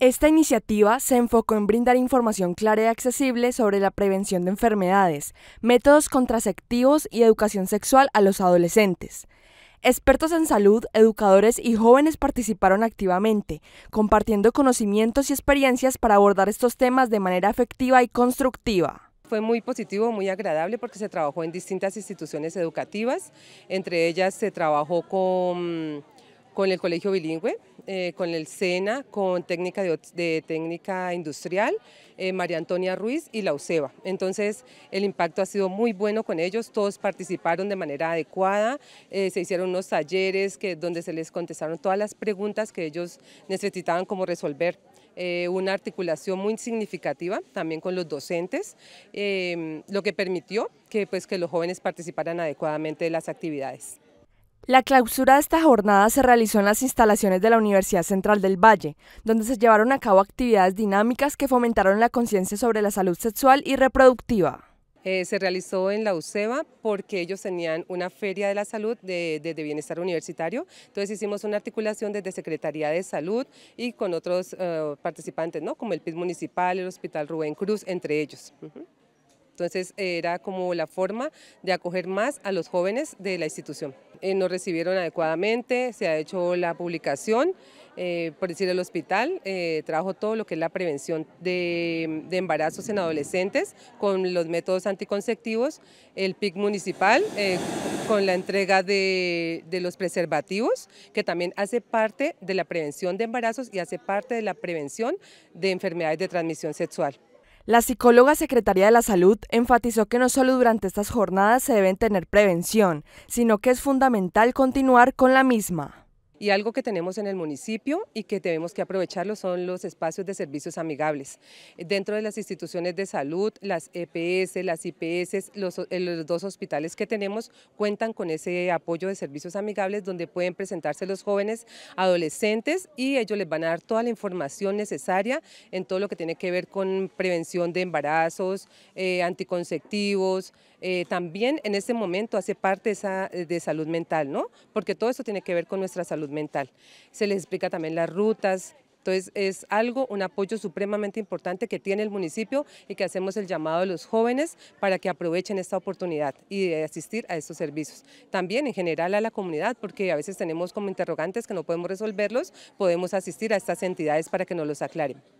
Esta iniciativa se enfocó en brindar información clara y accesible sobre la prevención de enfermedades, métodos contraceptivos y educación sexual a los adolescentes. Expertos en salud, educadores y jóvenes participaron activamente, compartiendo conocimientos y experiencias para abordar estos temas de manera efectiva y constructiva. Fue muy positivo, muy agradable porque se trabajó en distintas instituciones educativas, entre ellas se trabajó con con el Colegio Bilingüe, eh, con el SENA, con técnica de, técnica industrial, eh, María Antonia Ruiz y la UCEBA. Entonces el impacto ha sido muy bueno con ellos, todos participaron de manera adecuada, eh, se hicieron unos talleres que, donde se les contestaron todas las preguntas que ellos necesitaban como resolver. una articulación muy significativa también con los docentes, lo que permitió que, pues, que los jóvenes participaran adecuadamente de las actividades. La clausura de esta jornada se realizó en las instalaciones de la Universidad Central del Valle, donde se llevaron a cabo actividades dinámicas que fomentaron la conciencia sobre la salud sexual y reproductiva. Eh, se realizó en la UCEBA porque ellos tenían una feria de la salud de, Bienestar Universitario, entonces hicimos una articulación desde Secretaría de Salud y con otros eh, participantes, ¿no? como el PIT Municipal, el Hospital Rubén Cruz, entre ellos. Entonces era como la forma de acoger más a los jóvenes de la institución. Eh, no recibieron adecuadamente, se ha hecho la publicación, eh, por decir el hospital, eh, trabajo todo lo que es la prevención de, embarazos en adolescentes con los métodos anticonceptivos, el PIC municipal eh, con la entrega de, de, los preservativos, que también hace parte de la prevención de embarazos y hace parte de la prevención de enfermedades de transmisión sexual. La psicóloga secretaria de la Salud enfatizó que no solo durante estas jornadas se deben tener prevención, sino que es fundamental continuar con la misma. Y algo que tenemos en el municipio y que debemos que aprovecharlo son los espacios de servicios amigables. Dentro de las instituciones de salud, las EPS, las IPS, eh, los, dos hospitales que tenemos cuentan con ese apoyo de servicios amigables donde pueden presentarse los jóvenes adolescentes y ellos les van a dar toda la información necesaria en todo lo que tiene que ver con prevención de embarazos, eh, anticonceptivos, eh, también en este momento hace parte de salud mental, ¿no? Porque todo eso tiene que ver con nuestra salud mental. Se les explica también las rutas, entonces es algo, un apoyo supremamente importante que tiene el municipio y que hacemos el llamado a los jóvenes para que aprovechen esta oportunidad y de asistir a estos servicios. También en general a la comunidad, porque a veces tenemos como interrogantes que no podemos resolverlos, podemos asistir a estas entidades para que nos los aclaren.